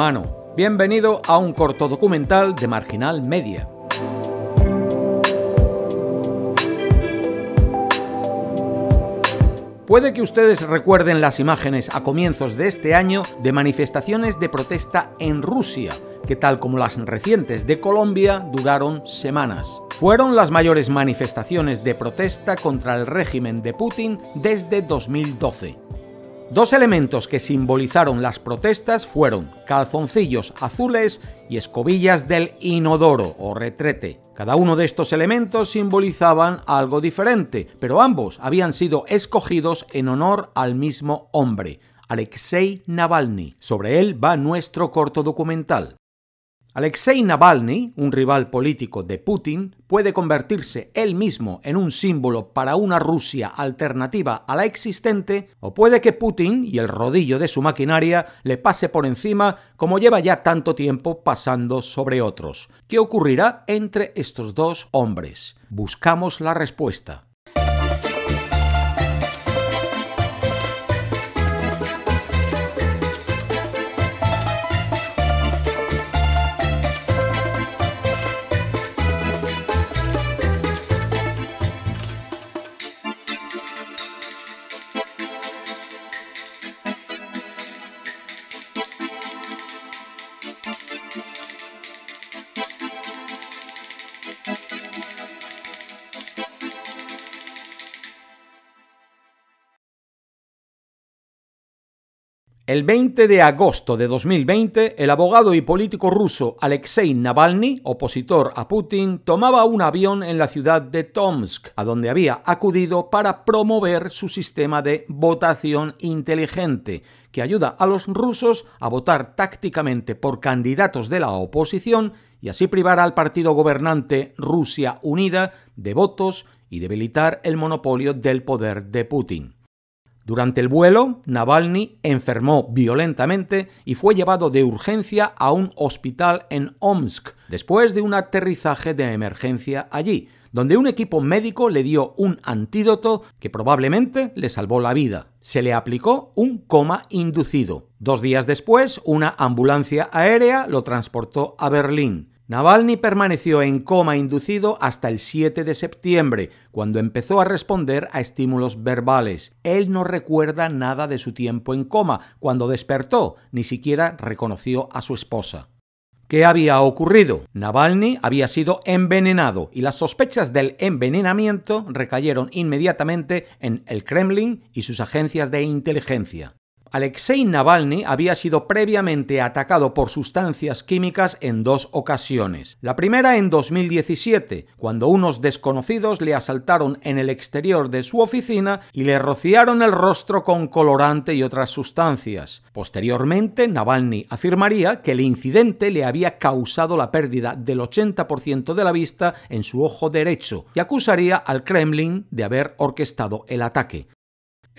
humano. Bienvenido a un corto documental de Marginal Media. Puede que ustedes recuerden las imágenes a comienzos de este año de manifestaciones de protesta en Rusia, que tal como las recientes de Colombia duraron semanas. Fueron las mayores manifestaciones de protesta contra el régimen de Putin desde 2012. Dos elementos que simbolizaron las protestas fueron calzoncillos azules y escobillas del inodoro o retrete. Cada uno de estos elementos simbolizaban algo diferente, pero ambos habían sido escogidos en honor al mismo hombre, Alexei Navalny. Sobre él va nuestro corto documental. Alexei Navalny, un rival político de Putin, puede convertirse él mismo en un símbolo para una Rusia alternativa a la existente, o puede que Putin y el rodillo de su maquinaria le pase por encima como lleva ya tanto tiempo pasando sobre otros. ¿Qué ocurrirá entre estos dos hombres? Buscamos la respuesta. El 20 de agosto de 2020, el abogado y político ruso Alexei Navalny, opositor a Putin, tomaba un avión en la ciudad de Tomsk, a donde había acudido para promover su sistema de votación inteligente, que ayuda a los rusos a votar tácticamente por candidatos de la oposición y así privar al partido gobernante Rusia Unida de votos y debilitar el monopolio del poder de Putin. Durante el vuelo, Navalny enfermó violentamente y fue llevado de urgencia a un hospital en Omsk, después de un aterrizaje de emergencia allí, donde un equipo médico le dio un antídoto que probablemente le salvó la vida. Se le aplicó un coma inducido. Dos días después, una ambulancia aérea lo transportó a Berlín. Navalny permaneció en coma inducido hasta el 7 de septiembre, cuando empezó a responder a estímulos verbales. Él no recuerda nada de su tiempo en coma. Cuando despertó, ni siquiera reconoció a su esposa. ¿Qué había ocurrido? Navalny había sido envenenado y las sospechas del envenenamiento recayeron inmediatamente en el Kremlin y sus agencias de inteligencia. Alexei Navalny había sido previamente atacado por sustancias químicas en dos ocasiones. La primera en 2017, cuando unos desconocidos le asaltaron en el exterior de su oficina y le rociaron el rostro con colorante y otras sustancias. Posteriormente, Navalny afirmaría que el incidente le había causado la pérdida del 80% de la vista en su ojo derecho y acusaría al Kremlin de haber orquestado el ataque.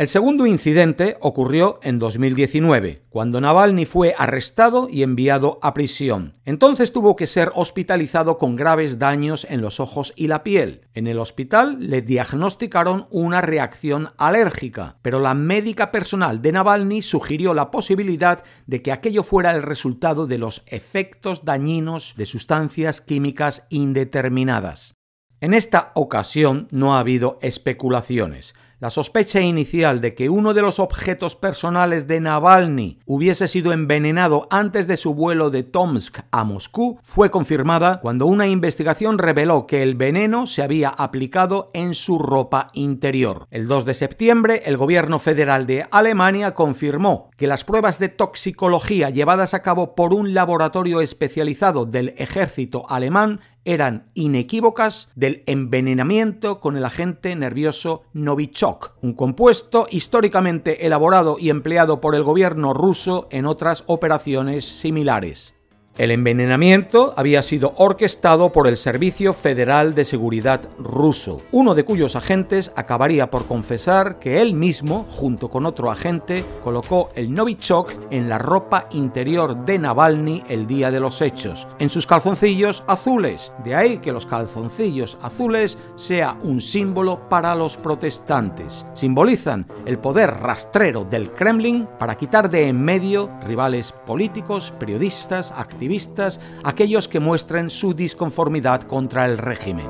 El segundo incidente ocurrió en 2019, cuando Navalny fue arrestado y enviado a prisión. Entonces tuvo que ser hospitalizado con graves daños en los ojos y la piel. En el hospital le diagnosticaron una reacción alérgica, pero la médica personal de Navalny sugirió la posibilidad de que aquello fuera el resultado de los efectos dañinos de sustancias químicas indeterminadas. En esta ocasión no ha habido especulaciones. La sospecha inicial de que uno de los objetos personales de Navalny hubiese sido envenenado antes de su vuelo de Tomsk a Moscú fue confirmada cuando una investigación reveló que el veneno se había aplicado en su ropa interior. El 2 de septiembre, el gobierno federal de Alemania confirmó que las pruebas de toxicología llevadas a cabo por un laboratorio especializado del ejército alemán eran inequívocas del envenenamiento con el agente nervioso Novichok, un compuesto históricamente elaborado y empleado por el gobierno ruso en otras operaciones similares. El envenenamiento había sido orquestado por el Servicio Federal de Seguridad ruso, uno de cuyos agentes acabaría por confesar que él mismo, junto con otro agente, colocó el Novichok en la ropa interior de Navalny el día de los hechos, en sus calzoncillos azules. De ahí que los calzoncillos azules sea un símbolo para los protestantes. Simbolizan el poder rastrero del Kremlin para quitar de en medio rivales políticos, periodistas, actores activistas aquellos que muestren su disconformidad contra el régimen.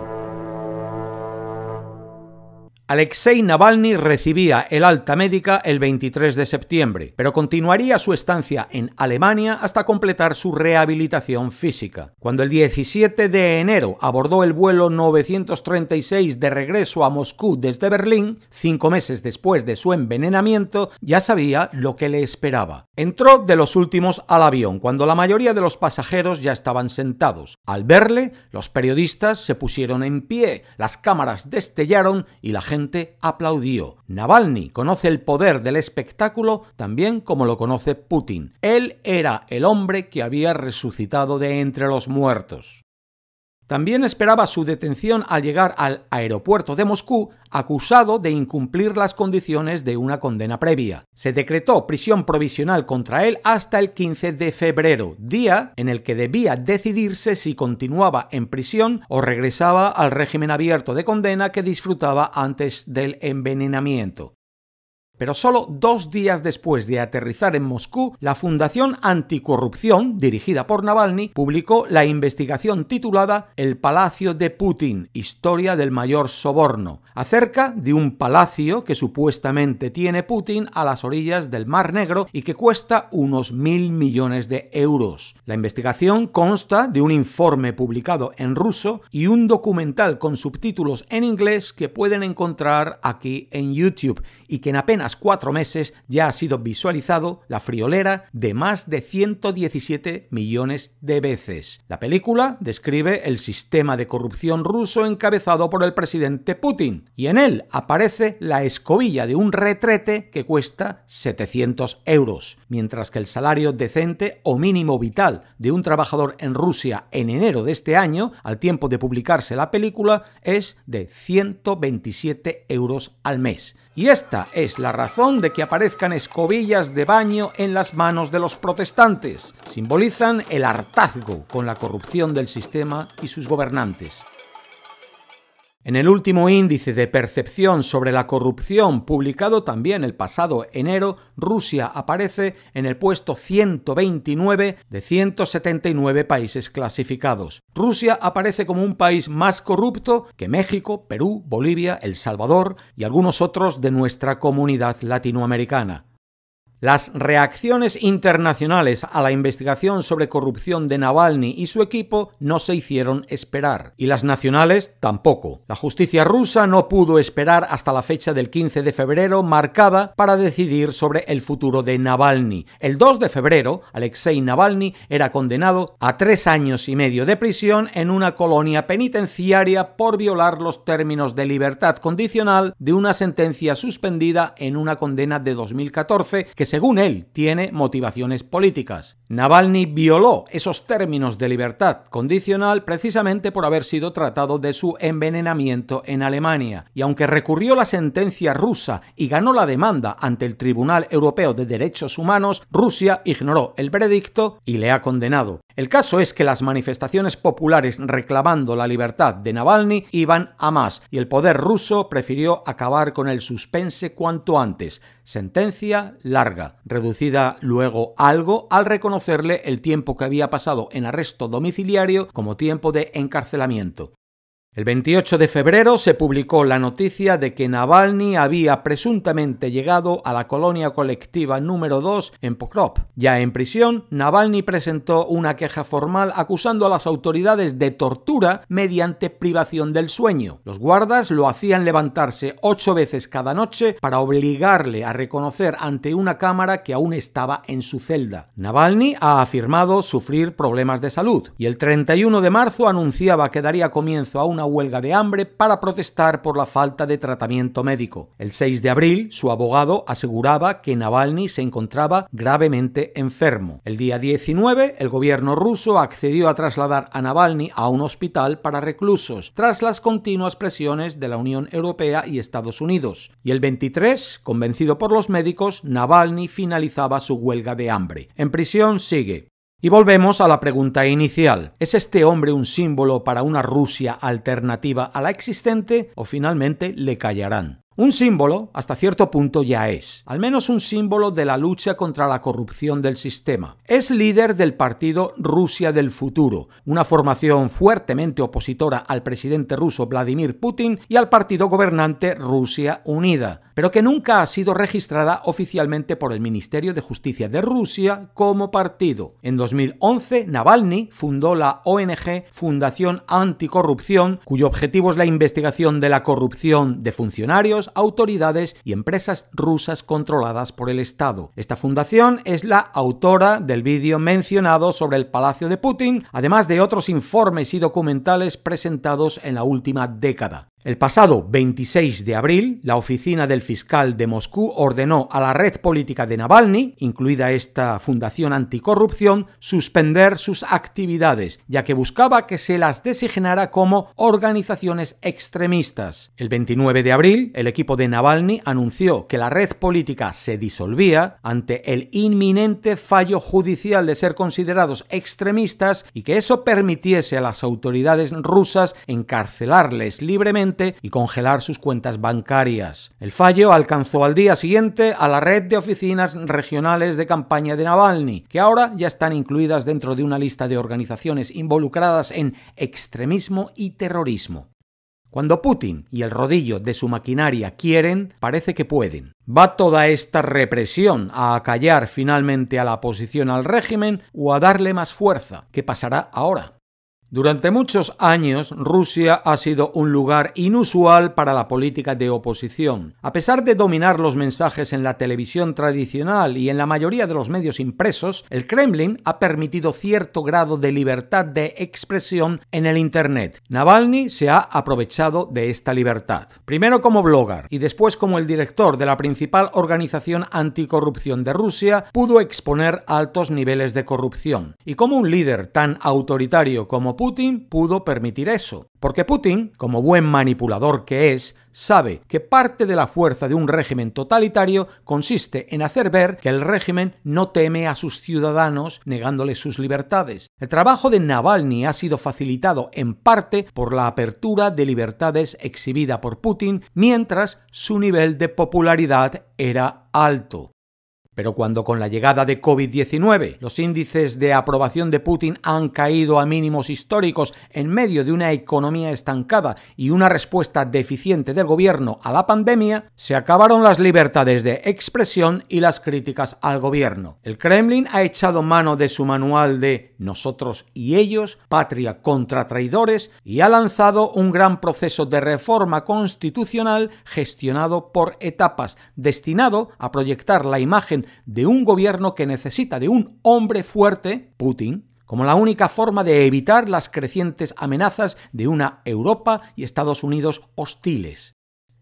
Alexei Navalny recibía el alta médica el 23 de septiembre, pero continuaría su estancia en Alemania hasta completar su rehabilitación física. Cuando el 17 de enero abordó el vuelo 936 de regreso a Moscú desde Berlín, cinco meses después de su envenenamiento, ya sabía lo que le esperaba. Entró de los últimos al avión, cuando la mayoría de los pasajeros ya estaban sentados. Al verle, los periodistas se pusieron en pie, las cámaras destellaron y la gente aplaudió. Navalny conoce el poder del espectáculo también como lo conoce Putin. Él era el hombre que había resucitado de entre los muertos. También esperaba su detención al llegar al aeropuerto de Moscú acusado de incumplir las condiciones de una condena previa. Se decretó prisión provisional contra él hasta el 15 de febrero, día en el que debía decidirse si continuaba en prisión o regresaba al régimen abierto de condena que disfrutaba antes del envenenamiento. Pero solo dos días después de aterrizar en Moscú, la Fundación Anticorrupción, dirigida por Navalny, publicó la investigación titulada El Palacio de Putin, historia del mayor soborno, acerca de un palacio que supuestamente tiene Putin a las orillas del Mar Negro y que cuesta unos mil millones de euros. La investigación consta de un informe publicado en ruso y un documental con subtítulos en inglés que pueden encontrar aquí en YouTube y que en apenas cuatro meses ya ha sido visualizado la friolera de más de 117 millones de veces. La película describe el sistema de corrupción ruso encabezado por el presidente Putin y en él aparece la escobilla de un retrete que cuesta 700 euros, mientras que el salario decente o mínimo vital de un trabajador en Rusia en enero de este año, al tiempo de publicarse la película, es de 127 euros al mes. Y esta es la razón de que aparezcan escobillas de baño en las manos de los protestantes. Simbolizan el hartazgo con la corrupción del sistema y sus gobernantes. En el último índice de percepción sobre la corrupción publicado también el pasado enero, Rusia aparece en el puesto 129 de 179 países clasificados. Rusia aparece como un país más corrupto que México, Perú, Bolivia, El Salvador y algunos otros de nuestra comunidad latinoamericana. Las reacciones internacionales a la investigación sobre corrupción de Navalny y su equipo no se hicieron esperar, y las nacionales tampoco. La justicia rusa no pudo esperar hasta la fecha del 15 de febrero marcada para decidir sobre el futuro de Navalny. El 2 de febrero, Alexei Navalny era condenado a tres años y medio de prisión en una colonia penitenciaria por violar los términos de libertad condicional de una sentencia suspendida en una condena de 2014 que según él tiene motivaciones políticas. Navalny violó esos términos de libertad condicional precisamente por haber sido tratado de su envenenamiento en Alemania, y aunque recurrió la sentencia rusa y ganó la demanda ante el Tribunal Europeo de Derechos Humanos, Rusia ignoró el veredicto y le ha condenado. El caso es que las manifestaciones populares reclamando la libertad de Navalny iban a más y el poder ruso prefirió acabar con el suspense cuanto antes. Sentencia larga reducida luego algo al reconocerle el tiempo que había pasado en arresto domiciliario como tiempo de encarcelamiento. El 28 de febrero se publicó la noticia de que Navalny había presuntamente llegado a la colonia colectiva número 2 en Pokrov. Ya en prisión, Navalny presentó una queja formal acusando a las autoridades de tortura mediante privación del sueño. Los guardas lo hacían levantarse ocho veces cada noche para obligarle a reconocer ante una cámara que aún estaba en su celda. Navalny ha afirmado sufrir problemas de salud y el 31 de marzo anunciaba que daría comienzo a una huelga de hambre para protestar por la falta de tratamiento médico. El 6 de abril, su abogado aseguraba que Navalny se encontraba gravemente enfermo. El día 19, el gobierno ruso accedió a trasladar a Navalny a un hospital para reclusos, tras las continuas presiones de la Unión Europea y Estados Unidos. Y el 23, convencido por los médicos, Navalny finalizaba su huelga de hambre. En prisión sigue. Y volvemos a la pregunta inicial. ¿Es este hombre un símbolo para una Rusia alternativa a la existente o finalmente le callarán? Un símbolo, hasta cierto punto ya es, al menos un símbolo de la lucha contra la corrupción del sistema. Es líder del partido Rusia del Futuro, una formación fuertemente opositora al presidente ruso Vladimir Putin y al partido gobernante Rusia Unida, pero que nunca ha sido registrada oficialmente por el Ministerio de Justicia de Rusia como partido. En 2011, Navalny fundó la ONG Fundación Anticorrupción, cuyo objetivo es la investigación de la corrupción de funcionarios, autoridades y empresas rusas controladas por el Estado. Esta fundación es la autora del vídeo mencionado sobre el Palacio de Putin, además de otros informes y documentales presentados en la última década. El pasado 26 de abril, la oficina del fiscal de Moscú ordenó a la red política de Navalny, incluida esta Fundación Anticorrupción, suspender sus actividades, ya que buscaba que se las designara como organizaciones extremistas. El 29 de abril, el equipo de Navalny anunció que la red política se disolvía ante el inminente fallo judicial de ser considerados extremistas y que eso permitiese a las autoridades rusas encarcelarles libremente y congelar sus cuentas bancarias. El fallo alcanzó al día siguiente a la red de oficinas regionales de campaña de Navalny, que ahora ya están incluidas dentro de una lista de organizaciones involucradas en extremismo y terrorismo. Cuando Putin y el rodillo de su maquinaria quieren, parece que pueden. ¿Va toda esta represión a acallar finalmente a la oposición al régimen o a darle más fuerza? ¿Qué pasará ahora? Durante muchos años, Rusia ha sido un lugar inusual para la política de oposición. A pesar de dominar los mensajes en la televisión tradicional y en la mayoría de los medios impresos, el Kremlin ha permitido cierto grado de libertad de expresión en el Internet. Navalny se ha aprovechado de esta libertad. Primero como blogger y después como el director de la principal organización anticorrupción de Rusia, pudo exponer altos niveles de corrupción. Y como un líder tan autoritario como Putin pudo permitir eso. Porque Putin, como buen manipulador que es, sabe que parte de la fuerza de un régimen totalitario consiste en hacer ver que el régimen no teme a sus ciudadanos negándoles sus libertades. El trabajo de Navalny ha sido facilitado en parte por la apertura de libertades exhibida por Putin mientras su nivel de popularidad era alto. Pero cuando con la llegada de COVID-19 los índices de aprobación de Putin han caído a mínimos históricos en medio de una economía estancada y una respuesta deficiente del gobierno a la pandemia, se acabaron las libertades de expresión y las críticas al gobierno. El Kremlin ha echado mano de su manual de Nosotros y ellos, Patria contra traidores, y ha lanzado un gran proceso de reforma constitucional gestionado por etapas, destinado a proyectar la imagen de un gobierno que necesita de un hombre fuerte, Putin, como la única forma de evitar las crecientes amenazas de una Europa y Estados Unidos hostiles.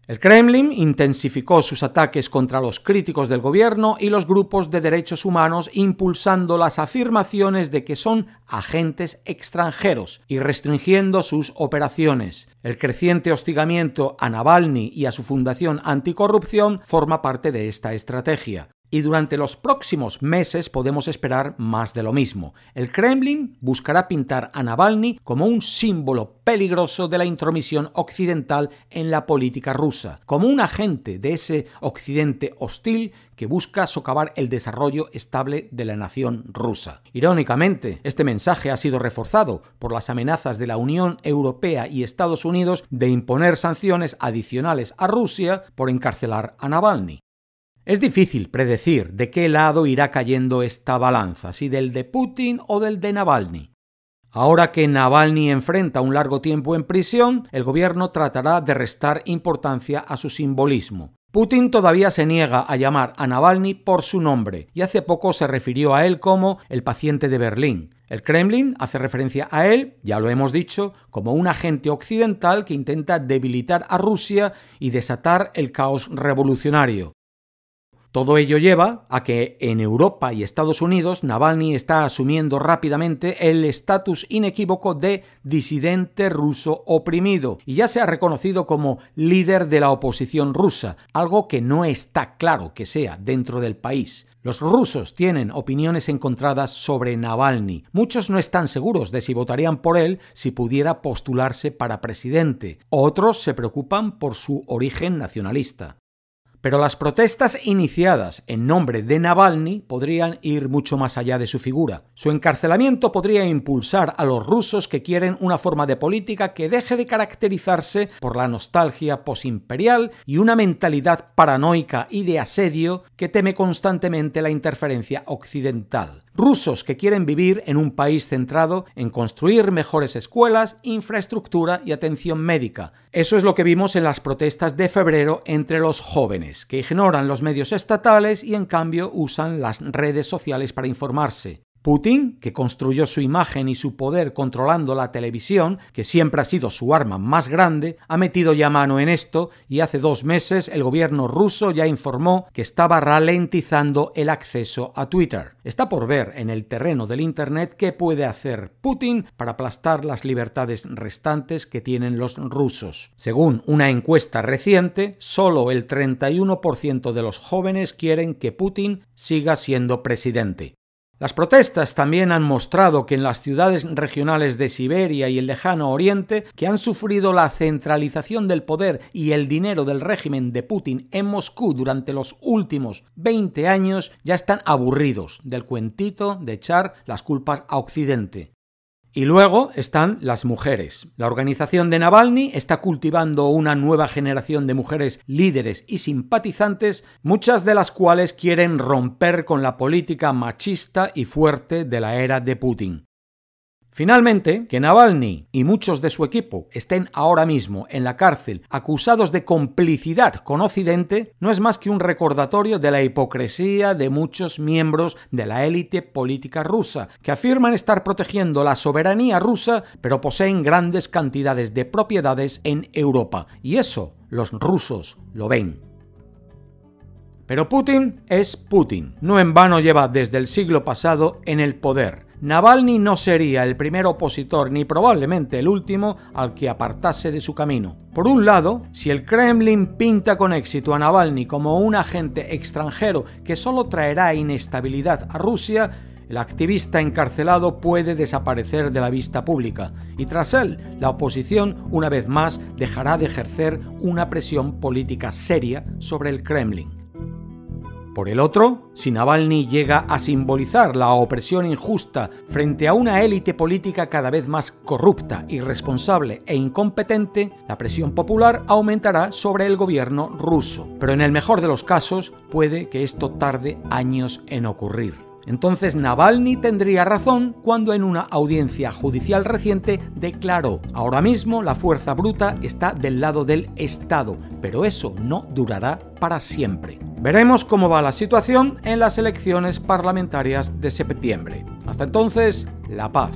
El Kremlin intensificó sus ataques contra los críticos del gobierno y los grupos de derechos humanos, impulsando las afirmaciones de que son agentes extranjeros y restringiendo sus operaciones. El creciente hostigamiento a Navalny y a su fundación anticorrupción forma parte de esta estrategia. Y durante los próximos meses podemos esperar más de lo mismo. El Kremlin buscará pintar a Navalny como un símbolo peligroso de la intromisión occidental en la política rusa, como un agente de ese occidente hostil que busca socavar el desarrollo estable de la nación rusa. Irónicamente, este mensaje ha sido reforzado por las amenazas de la Unión Europea y Estados Unidos de imponer sanciones adicionales a Rusia por encarcelar a Navalny. Es difícil predecir de qué lado irá cayendo esta balanza, si del de Putin o del de Navalny. Ahora que Navalny enfrenta un largo tiempo en prisión, el gobierno tratará de restar importancia a su simbolismo. Putin todavía se niega a llamar a Navalny por su nombre y hace poco se refirió a él como el paciente de Berlín. El Kremlin hace referencia a él, ya lo hemos dicho, como un agente occidental que intenta debilitar a Rusia y desatar el caos revolucionario. Todo ello lleva a que en Europa y Estados Unidos Navalny está asumiendo rápidamente el estatus inequívoco de disidente ruso oprimido y ya se ha reconocido como líder de la oposición rusa, algo que no está claro que sea dentro del país. Los rusos tienen opiniones encontradas sobre Navalny. Muchos no están seguros de si votarían por él si pudiera postularse para presidente. Otros se preocupan por su origen nacionalista. Pero las protestas iniciadas en nombre de Navalny podrían ir mucho más allá de su figura. Su encarcelamiento podría impulsar a los rusos que quieren una forma de política que deje de caracterizarse por la nostalgia posimperial y una mentalidad paranoica y de asedio que teme constantemente la interferencia occidental rusos que quieren vivir en un país centrado en construir mejores escuelas, infraestructura y atención médica. Eso es lo que vimos en las protestas de febrero entre los jóvenes, que ignoran los medios estatales y en cambio usan las redes sociales para informarse. Putin, que construyó su imagen y su poder controlando la televisión, que siempre ha sido su arma más grande, ha metido ya mano en esto y hace dos meses el gobierno ruso ya informó que estaba ralentizando el acceso a Twitter. Está por ver en el terreno del Internet qué puede hacer Putin para aplastar las libertades restantes que tienen los rusos. Según una encuesta reciente, solo el 31% de los jóvenes quieren que Putin siga siendo presidente. Las protestas también han mostrado que en las ciudades regionales de Siberia y el lejano oriente, que han sufrido la centralización del poder y el dinero del régimen de Putin en Moscú durante los últimos 20 años, ya están aburridos del cuentito de echar las culpas a Occidente. Y luego están las mujeres. La organización de Navalny está cultivando una nueva generación de mujeres líderes y simpatizantes, muchas de las cuales quieren romper con la política machista y fuerte de la era de Putin. Finalmente, que Navalny y muchos de su equipo estén ahora mismo en la cárcel acusados de complicidad con Occidente no es más que un recordatorio de la hipocresía de muchos miembros de la élite política rusa, que afirman estar protegiendo la soberanía rusa, pero poseen grandes cantidades de propiedades en Europa. Y eso los rusos lo ven. Pero Putin es Putin. No en vano lleva desde el siglo pasado en el poder Navalny no sería el primer opositor ni probablemente el último al que apartase de su camino. Por un lado, si el Kremlin pinta con éxito a Navalny como un agente extranjero que solo traerá inestabilidad a Rusia, el activista encarcelado puede desaparecer de la vista pública y tras él la oposición una vez más dejará de ejercer una presión política seria sobre el Kremlin. Por el otro, si Navalny llega a simbolizar la opresión injusta frente a una élite política cada vez más corrupta, irresponsable e incompetente, la presión popular aumentará sobre el gobierno ruso. Pero en el mejor de los casos, puede que esto tarde años en ocurrir. Entonces Navalny tendría razón cuando en una audiencia judicial reciente declaró, ahora mismo la fuerza bruta está del lado del Estado, pero eso no durará para siempre. Veremos cómo va la situación en las elecciones parlamentarias de septiembre. Hasta entonces, la paz.